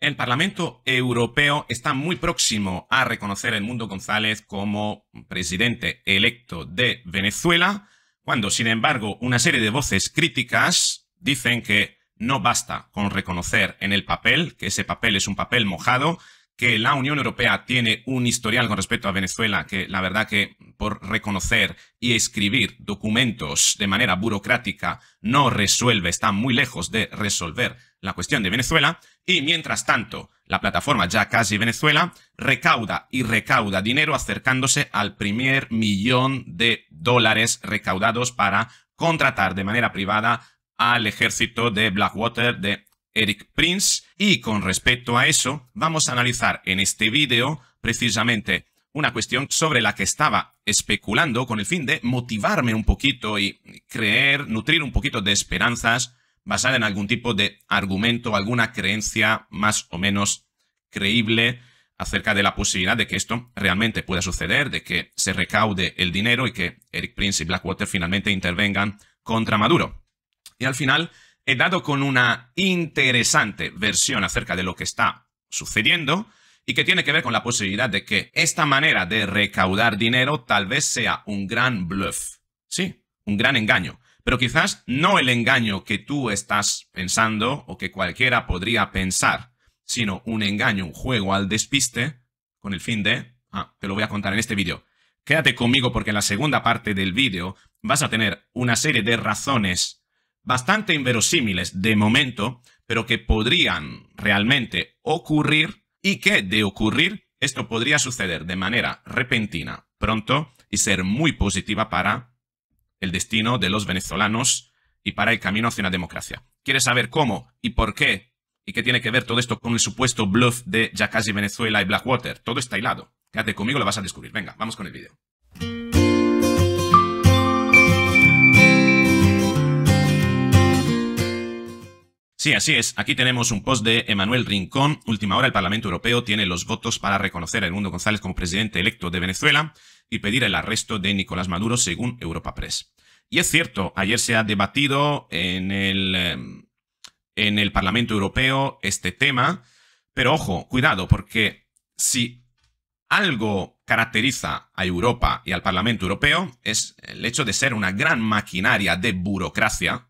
El Parlamento Europeo está muy próximo a reconocer a Edmundo González como presidente electo de Venezuela, cuando sin embargo una serie de voces críticas dicen que no basta con reconocer en el papel, que ese papel es un papel mojado, que la Unión Europea tiene un historial con respecto a Venezuela que la verdad que por reconocer y escribir documentos de manera burocrática no resuelve, está muy lejos de resolver la cuestión de Venezuela y mientras tanto la plataforma Ya Casi Venezuela recauda y recauda dinero acercándose al primer millón de dólares recaudados para contratar de manera privada al ejército de Blackwater de Eric Prince y con respecto a eso vamos a analizar en este vídeo precisamente una cuestión sobre la que estaba especulando con el fin de motivarme un poquito y creer, nutrir un poquito de esperanzas basada en algún tipo de argumento, alguna creencia más o menos creíble acerca de la posibilidad de que esto realmente pueda suceder, de que se recaude el dinero y que Eric Prince y Blackwater finalmente intervengan contra Maduro. Y al final he dado con una interesante versión acerca de lo que está sucediendo y que tiene que ver con la posibilidad de que esta manera de recaudar dinero tal vez sea un gran bluff, sí, un gran engaño pero quizás no el engaño que tú estás pensando o que cualquiera podría pensar, sino un engaño, un juego al despiste con el fin de... Ah, te lo voy a contar en este vídeo. Quédate conmigo porque en la segunda parte del vídeo vas a tener una serie de razones bastante inverosímiles de momento, pero que podrían realmente ocurrir y que de ocurrir esto podría suceder de manera repentina, pronto y ser muy positiva para el destino de los venezolanos y para el camino hacia una democracia. ¿Quieres saber cómo y por qué y qué tiene que ver todo esto con el supuesto bluff de y Venezuela y Blackwater? Todo está hilado. Quédate conmigo, lo vas a descubrir. Venga, vamos con el vídeo. Sí, así es. Aquí tenemos un post de Emanuel Rincón. Última hora, el Parlamento Europeo tiene los votos para reconocer a Edmundo González como presidente electo de Venezuela y pedir el arresto de Nicolás Maduro, según Europa Press. Y es cierto, ayer se ha debatido en el, em, en el Parlamento Europeo este tema, pero ojo, cuidado, porque si algo caracteriza a Europa y al Parlamento Europeo es el hecho de ser una gran maquinaria de burocracia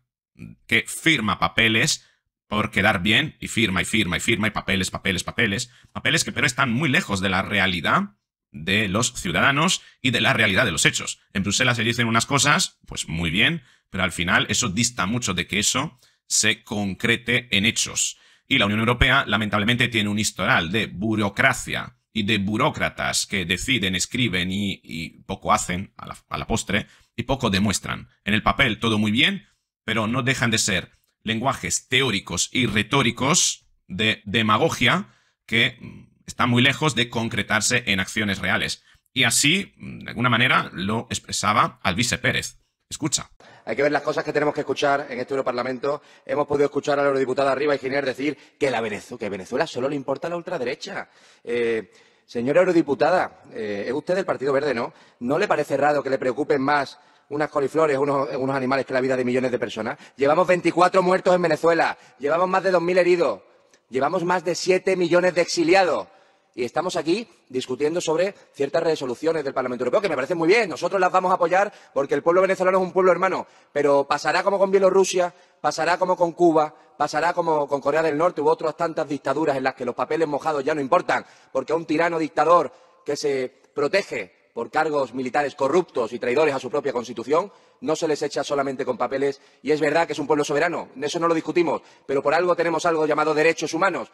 que firma papeles por quedar bien y firma y firma y firma y papeles, papeles, papeles, papeles que pero están muy lejos de la realidad de los ciudadanos y de la realidad de los hechos. En Bruselas se dicen unas cosas, pues muy bien, pero al final eso dista mucho de que eso se concrete en hechos. Y la Unión Europea lamentablemente tiene un historial de burocracia y de burócratas que deciden, escriben y, poco hacen a la, a la postre y poco demuestran. En el papel todo muy bien, pero no dejan de ser lenguajes teóricos y retóricos de demagogia que mm, están muy lejos de concretarse en acciones reales. Y así, mm, de alguna manera, lo expresaba Alvise Pérez. Escucha. Hay que ver las cosas que tenemos que escuchar en este Europarlamento. Hemos podido escuchar a la eurodiputada arriba, Giner, decir que, la Venezuela, Venezuela solo le importa la ultraderecha. Eh, señora eurodiputada, eh, es usted del Partido Verde, ¿no? ¿No le parece raro que le preocupen más unas coliflores, unos, animales que la vida de millones de personas. Llevamos 24 muertos en Venezuela, llevamos más de 2.000 heridos, llevamos más de 7 millones de exiliados. Y estamos aquí discutiendo sobre ciertas resoluciones del Parlamento Europeo, que me parecen muy bien. Nosotros las vamos a apoyar porque el pueblo venezolano es un pueblo hermano. Pero pasará como con Bielorrusia, pasará como con Cuba, pasará como con Corea del Norte u otras tantas dictaduras en las que los papeles mojados ya no importan, porque a un tirano dictador que se protege por cargos militares corruptos y traidores a su propia Constitución, no se les echa solamente con papeles. Y es verdad que es un pueblo soberano, eso no lo discutimos, pero por algo tenemos algo llamado derechos humanos.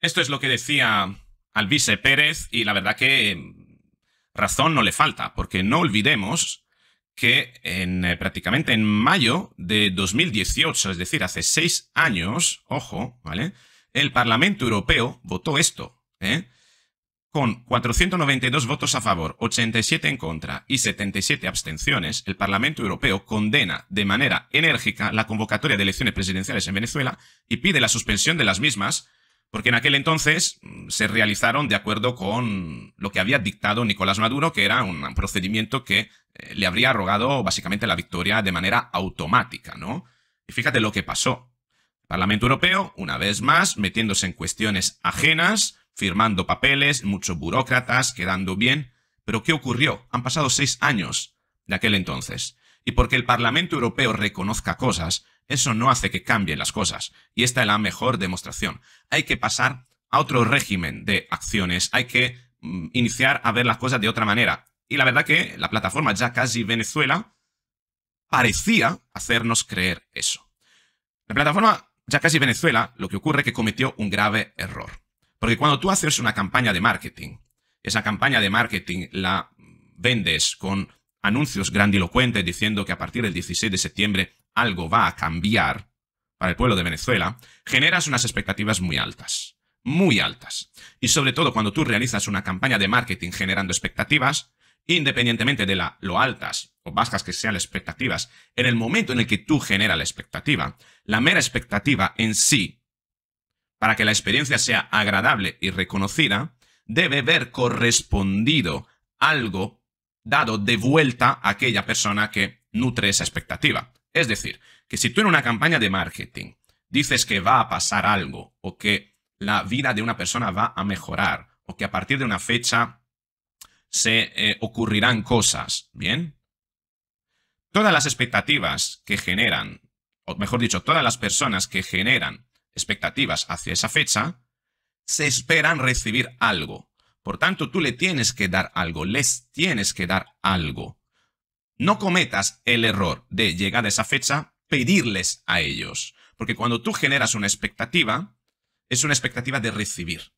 Esto es lo que decía Alvise Pérez y la verdad que eh, razón no le falta, porque no olvidemos que en, eh, prácticamente en mayo de 2018, es decir, hace seis años, ojo, ¿vale? El Parlamento Europeo votó esto, ¿eh? Con 492 votos a favor, 87 en contra y 77 abstenciones, el Parlamento Europeo condena de manera enérgica la convocatoria de elecciones presidenciales en Venezuela y pide la suspensión de las mismas, porque en aquel entonces mm, se realizaron de acuerdo con lo que había dictado Nicolás Maduro, que era un procedimiento que eh, le habría arrogado básicamente la victoria de manera automática, ¿no? Y fíjate lo que pasó. El Parlamento Europeo, una vez más, metiéndose en cuestiones ajenas, firmando papeles, muchos burócratas, quedando bien. Pero ¿qué ocurrió? Han pasado seis años de aquel entonces. Y porque el Parlamento Europeo reconozca cosas, eso no hace que cambien las cosas. Y esta es la mejor demostración. Hay que pasar a otro régimen de acciones, hay que mm, iniciar a ver las cosas de otra manera. Y la verdad que la plataforma ya casi Venezuela parecía hacernos creer eso. La plataforma ya casi Venezuela lo que ocurre es que cometió un grave error. Porque cuando tú haces una campaña de marketing, esa campaña de marketing la vendes con anuncios grandilocuentes diciendo que a partir del 16 de septiembre algo va a cambiar para el pueblo de Venezuela, generas unas expectativas muy altas, muy altas. Y sobre todo cuando tú realizas una campaña de marketing generando expectativas, independientemente de la, lo altas o bajas que sean las expectativas, en el momento en el que tú generas la expectativa, la mera expectativa en sí para que la experiencia sea agradable y reconocida, debe ver correspondido algo dado de vuelta a aquella persona que nutre esa expectativa. Es decir, que si tú en una campaña de marketing dices que va a pasar algo o que la vida de una persona va a mejorar o que a partir de una fecha se eh, ocurrirán cosas, ¿bien? Todas las expectativas que generan, o mejor dicho, todas las personas que generan expectativas hacia esa fecha, se esperan recibir algo. Por tanto, tú le tienes que dar algo, les tienes que dar algo. No cometas el error de, llegar a esa fecha, pedirles a ellos. Porque cuando tú generas una expectativa, es una expectativa de recibir.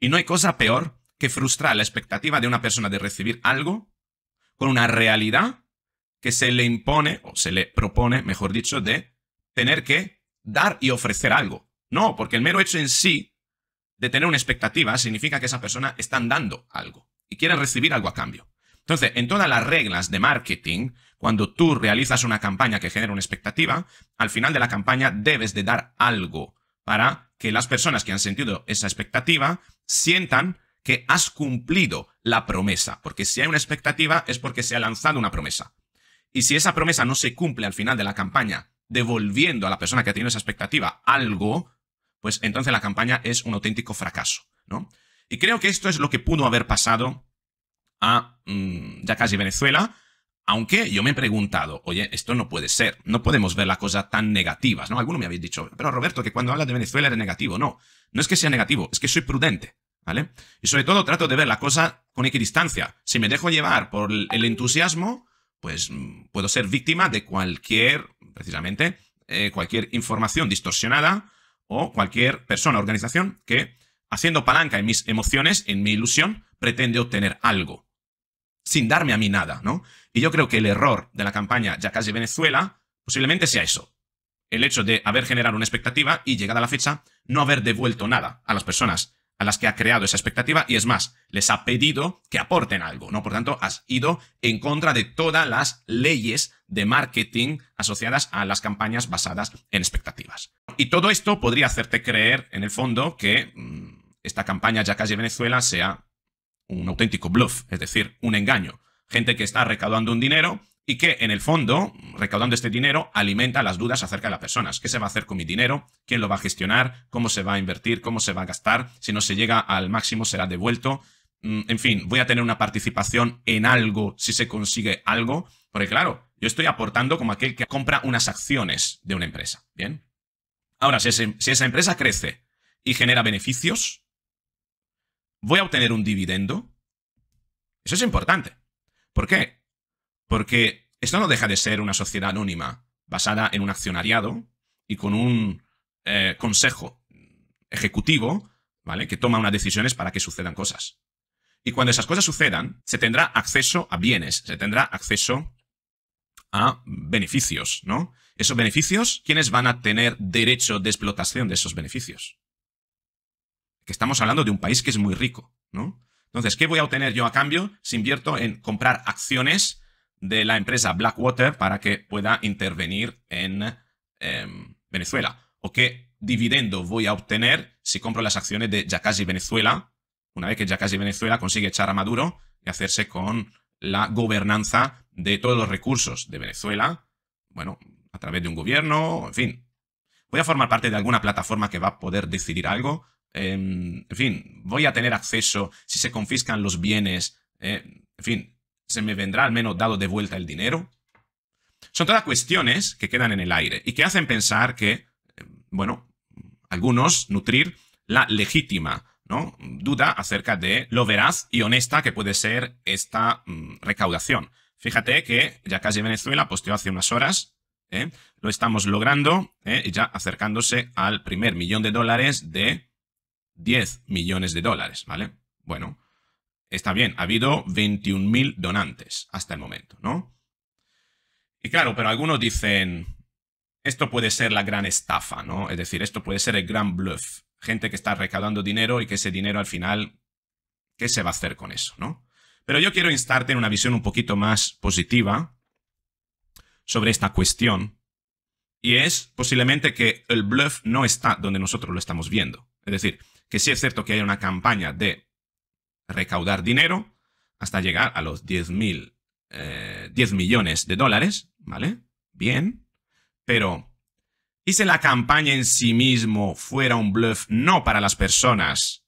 Y no hay cosa peor que frustrar la expectativa de una persona de recibir algo con una realidad que se le impone, o se le propone, mejor dicho, de tener que dar y ofrecer algo. No, porque el mero hecho en sí de tener una expectativa significa que esa persona está dando algo y quieren recibir algo a cambio. Entonces, en todas las reglas de marketing, cuando tú realizas una campaña que genera una expectativa, al final de la campaña debes de dar algo para que las personas que han sentido esa expectativa sientan que has cumplido la promesa, porque si hay una expectativa es porque se ha lanzado una promesa. Y si esa promesa no se cumple al final de la campaña devolviendo a la persona que ha esa expectativa algo, pues entonces la campaña es un auténtico fracaso, ¿no? Y creo que esto es lo que pudo haber pasado a mm, ya casi Venezuela, aunque yo me he preguntado, oye, esto no puede ser, no podemos ver la cosa tan negativa. ¿no? Algunos me habéis dicho, pero Roberto, que cuando hablas de Venezuela eres negativo. No, no es que sea negativo, es que soy prudente, ¿vale? Y sobre todo trato de ver la cosa con equidistancia. Si me dejo llevar por el entusiasmo, pues mm, puedo ser víctima de cualquier precisamente eh, cualquier información distorsionada o cualquier persona, organización que, haciendo palanca en mis emociones, en mi ilusión, pretende obtener algo, sin darme a mí nada, ¿no? Y yo creo que el error de la campaña Ya casi Venezuela posiblemente sea eso. El hecho de haber generado una expectativa y llegada la fecha no haber devuelto nada a las personas a las que ha creado esa expectativa y es más, les ha pedido que aporten algo, ¿no? Por tanto, has ido en contra de todas las leyes de marketing asociadas a las campañas basadas en expectativas. Y todo esto podría hacerte creer, en el fondo, que mm, esta campaña ya casi Venezuela sea un auténtico bluff, es decir, un engaño. Gente que está recaudando un dinero y que en el fondo, recaudando este dinero, alimenta las dudas acerca de las personas. ¿Qué se va a hacer con mi dinero? ¿Quién lo va a gestionar? ¿Cómo se va a invertir? ¿Cómo se va a gastar? Si no se llega al máximo, será devuelto. Mm, en fin, voy a tener una participación en algo si se consigue algo. Porque claro, yo estoy aportando como aquel que compra unas acciones de una empresa. ¿Bien? Ahora, si, si esa empresa crece y genera beneficios, voy a obtener un dividendo. Eso es importante. ¿Por qué? Porque esto no deja de ser una sociedad anónima, basada en un accionariado y con un eh, consejo ejecutivo, ¿vale? Que toma unas decisiones para que sucedan cosas. Y cuando esas cosas sucedan, se tendrá acceso a bienes, se tendrá acceso a beneficios, ¿no? Esos beneficios, ¿quiénes van a tener derecho de explotación de esos beneficios? Que estamos hablando de un país que es muy rico, ¿no? Entonces, ¿qué voy a obtener yo a cambio si invierto en comprar acciones de la empresa Blackwater para que pueda intervenir en em, Venezuela. O qué dividendo voy a obtener si compro las acciones de Yacasi Venezuela, una vez que Yacasi Venezuela consigue echar a Maduro y hacerse con la gobernanza de todos los recursos de Venezuela, bueno, a través de un gobierno, en fin. Voy a formar parte de alguna plataforma que va a poder decidir algo. Em, en fin, voy a tener acceso si se confiscan los bienes. Eh, en fin, ¿Se me vendrá al menos dado de vuelta el dinero? Son todas cuestiones que quedan en el aire y que hacen pensar que, eh, bueno, algunos nutrir la legítima ¿no? duda acerca de lo veraz y honesta que puede ser esta mm, recaudación. Fíjate que ya casi Venezuela posteó hace unas horas, ¿eh? lo estamos logrando, y ¿eh? ya acercándose al primer millón de dólares de 10 millones de dólares, ¿vale? Bueno, está bien, ha habido 21.000 donantes hasta el momento, ¿no? Y claro, pero algunos dicen, esto puede ser la gran estafa, ¿no? Es decir, esto puede ser el gran bluff. Gente que está recaudando dinero y que ese dinero al final, ¿qué se va a hacer con eso, no? Pero yo quiero instarte en una visión un poquito más positiva sobre esta cuestión. Y es posiblemente que el bluff no está donde nosotros lo estamos viendo. Es decir, que sí es cierto que hay una campaña de recaudar dinero hasta llegar a los 10, mil, 10 eh, millones de dólares, ¿vale? Bien, pero ¿y si la campaña en sí mismo fuera un bluff no para las personas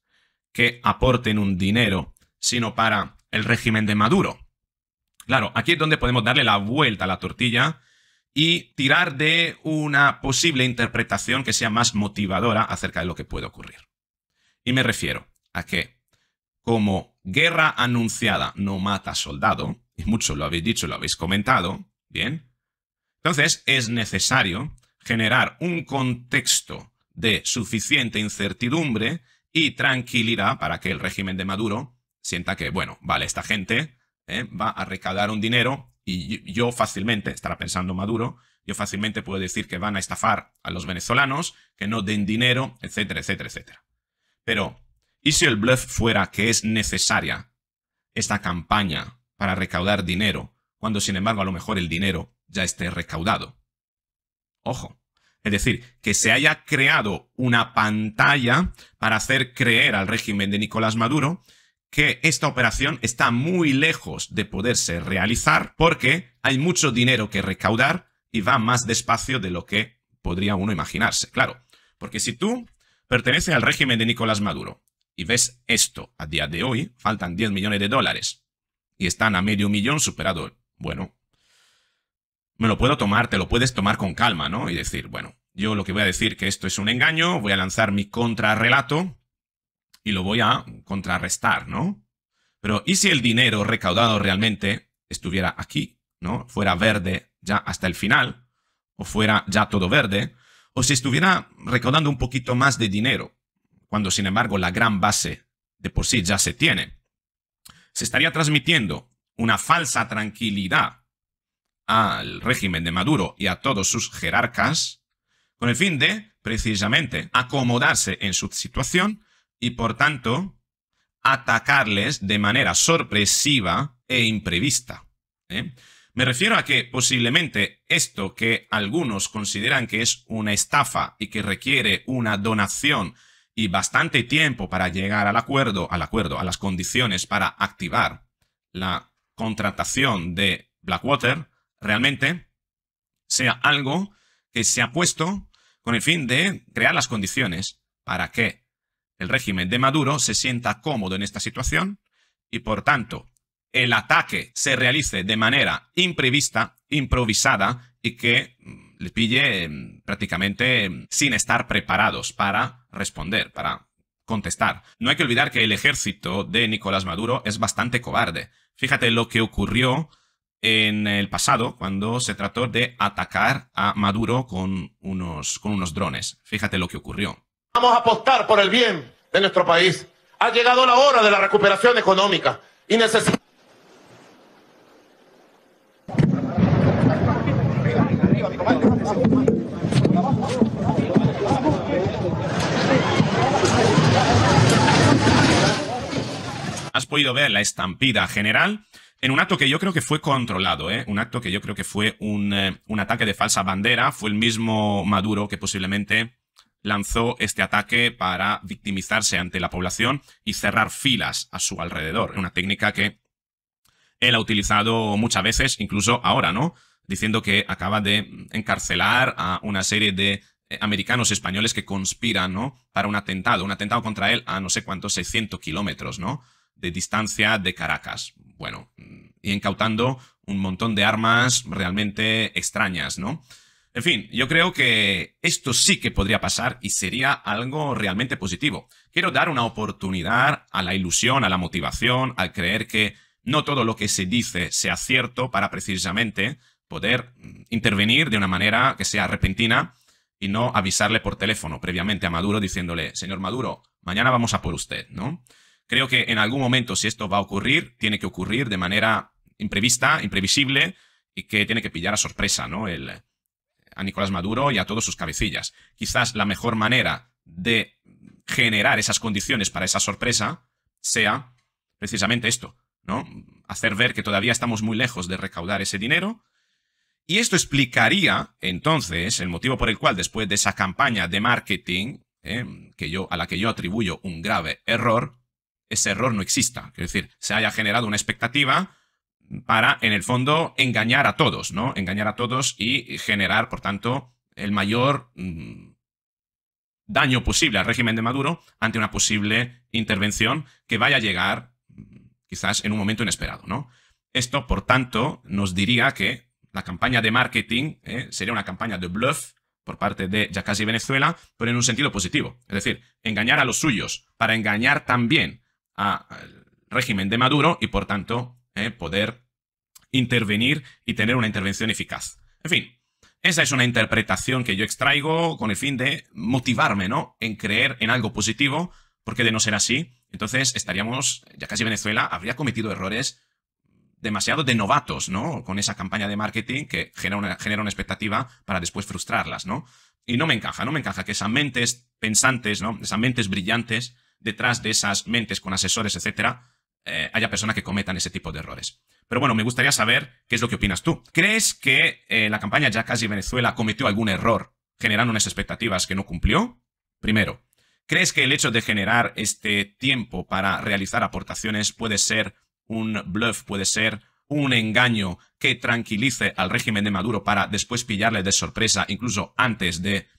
que aporten un dinero, sino para el régimen de Maduro? Claro, aquí es donde podemos darle la vuelta a la tortilla y tirar de una posible interpretación que sea más motivadora acerca de lo que puede ocurrir. Y me refiero a que como guerra anunciada no mata soldado, y mucho lo habéis dicho, lo habéis comentado, ¿bien? Entonces es necesario generar un contexto de suficiente incertidumbre y tranquilidad para que el régimen de Maduro sienta que, bueno, vale, esta gente eh, va a recaudar un dinero y yo fácilmente, estará pensando Maduro, yo fácilmente puedo decir que van a estafar a los venezolanos, que no den dinero, etcétera, etcétera, etcétera. Pero y si el bluff fuera que es necesaria esta campaña para recaudar dinero, cuando sin embargo a lo mejor el dinero ya esté recaudado. Ojo. Es decir, que se haya creado una pantalla para hacer creer al régimen de Nicolás Maduro que esta operación está muy lejos de poderse realizar porque hay mucho dinero que recaudar y va más despacio de lo que podría uno imaginarse, claro. Porque si tú perteneces al régimen de Nicolás Maduro y ves esto a día de hoy, faltan 10 millones de dólares y están a medio millón superado, bueno, me lo puedo tomar, te lo puedes tomar con calma, ¿no? Y decir, bueno, yo lo que voy a decir que esto es un engaño, voy a lanzar mi contrarrelato y lo voy a contrarrestar, ¿no? Pero ¿y si el dinero recaudado realmente estuviera aquí, ¿no? Fuera verde ya hasta el final, o fuera ya todo verde, o si estuviera recaudando un poquito más de dinero, cuando sin embargo la gran base de por sí ya se tiene. Se estaría transmitiendo una falsa tranquilidad al régimen de Maduro y a todos sus jerarcas con el fin de, precisamente, acomodarse en su situación y, por tanto, atacarles de manera sorpresiva e imprevista. ¿eh? Me refiero a que posiblemente esto que algunos consideran que es una estafa y que requiere una donación y bastante tiempo para llegar al acuerdo, al acuerdo, a las condiciones para activar la contratación de Blackwater, realmente sea algo que se ha puesto con el fin de crear las condiciones para que el régimen de Maduro se sienta cómodo en esta situación y por tanto el ataque se realice de manera imprevista, improvisada y que mm, le pille mm, prácticamente mm, sin estar preparados para responder, para contestar. No hay que olvidar que el ejército de Nicolás Maduro es bastante cobarde. Fíjate lo que ocurrió en el pasado cuando se trató de atacar a Maduro con unos, con unos drones. Fíjate lo que ocurrió. Vamos a apostar por el bien de nuestro país. Ha llegado la hora de la recuperación económica y necesitamos... has podido ver la estampida general en un acto que yo creo que fue controlado, ¿eh? un acto que yo creo que fue eh, un, ataque de falsa bandera, fue el mismo Maduro que posiblemente lanzó este ataque para victimizarse ante la población y cerrar filas a su alrededor, una técnica que él ha utilizado muchas veces, incluso ahora, ¿no? Diciendo que acaba de encarcelar a una serie de eh, americanos españoles que conspiran, ¿no? Para un atentado, un atentado contra él a no sé cuántos 600 kilómetros, ¿no? de distancia de Caracas. Bueno, y incautando un montón de armas realmente extrañas, ¿no? En fin, yo creo que esto sí que podría pasar y sería algo realmente positivo. Quiero dar una oportunidad a la ilusión, a la motivación, al creer que no todo lo que se dice sea cierto para precisamente poder mm, intervenir de una manera que sea repentina y no avisarle por teléfono previamente a Maduro diciéndole, señor Maduro, mañana vamos a por usted, ¿no? Creo que en algún momento, si esto va a ocurrir, tiene que ocurrir de manera imprevista, imprevisible, y que tiene que pillar a sorpresa, ¿no? El, a Nicolás Maduro y a todos sus cabecillas. Quizás la mejor manera de generar esas condiciones para esa sorpresa sea precisamente esto, ¿no? Hacer ver que todavía estamos muy lejos de recaudar ese dinero. Y esto explicaría, entonces, el motivo por el cual después de esa campaña de marketing, eh, que yo, a la que yo atribuyo un grave error, ese error no exista. Es decir, se haya generado una expectativa para, en el fondo, engañar a todos, ¿no? Engañar a todos y generar, por tanto, el mayor mm, daño posible al régimen de Maduro ante una posible intervención que vaya a llegar mm, quizás en un momento inesperado, ¿no? Esto, por tanto, nos diría que la campaña de marketing ¿eh? sería una campaña de bluff por parte de y Venezuela, pero en un sentido positivo. Es decir, engañar a los suyos para engañar también al régimen de Maduro y por tanto eh, poder intervenir y tener una intervención eficaz. En fin, esa es una interpretación que yo extraigo con el fin de motivarme, ¿no? En creer en algo positivo, porque de no ser así, entonces estaríamos, ya casi Venezuela habría cometido errores demasiado de novatos, ¿no? Con esa campaña de marketing que genera una, genera una expectativa para después frustrarlas, ¿no? Y no me encaja, no me encaja que esas mentes pensantes, ¿no? Esas mentes brillantes detrás de esas mentes con asesores, etcétera, eh, haya personas que cometan ese tipo de errores. Pero bueno, me gustaría saber qué es lo que opinas tú. ¿Crees que eh, la campaña Ya casi Venezuela cometió algún error generando unas expectativas que no cumplió? Primero, ¿crees que el hecho de generar este tiempo para realizar aportaciones puede ser un bluff, puede ser un engaño que tranquilice al régimen de Maduro para después pillarle de sorpresa incluso antes de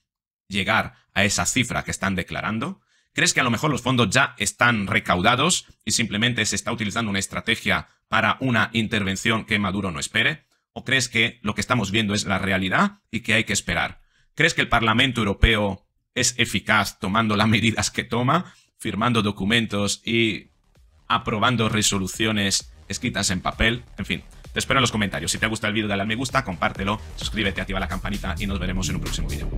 llegar a esa cifra que están declarando? ¿Crees que a lo mejor los fondos ya están recaudados y simplemente se está utilizando una estrategia para una intervención que Maduro no espere? ¿O crees que lo que estamos viendo es la realidad y que hay que esperar? ¿Crees que el Parlamento Europeo es eficaz tomando las medidas que toma, firmando documentos y aprobando resoluciones escritas en papel? En fin, te espero en los comentarios. Si te gusta el vídeo, dale al me gusta, compártelo, suscríbete, activa la campanita y nos veremos en un próximo vídeo.